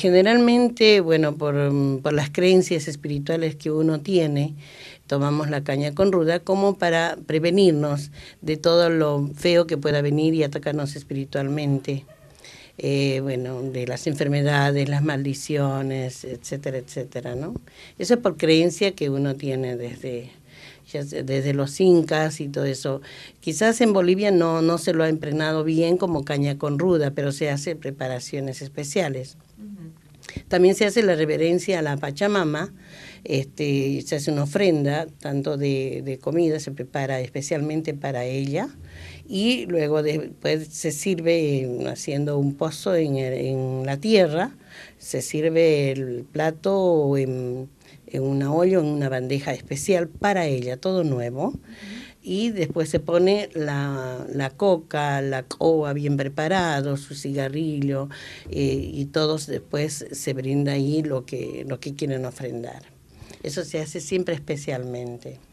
Generalmente, bueno, por, mm, por, las creencias espirituales que uno tiene, tomamos la caña con ruda como para prevenirnos de todo lo feo que pueda venir y atacarnos espiritualmente. Eh, bueno, de las enfermedades, las maldiciones, etcétera, etcétera, ¿no? Eso es por creencia que uno tiene desde, desde los incas y todo eso. Quizás en Bolivia no, no se lo ha emprenado bien como caña con ruda, pero se hace preparaciones especiales. También se hace la reverencia a la Pachamama, este, se hace una ofrenda, tanto de, comida, se prepara especialmente para ella, y luego después se sirve haciendo un pozo en, la tierra, se sirve el plato en, un una en una bandeja especial para ella, todo nuevo y después se pone la, la coca, la coa bien preparado, su cigarrillo eh, y todos después se brinda ahí lo que, lo que quieren ofrendar. Eso se hace siempre especialmente.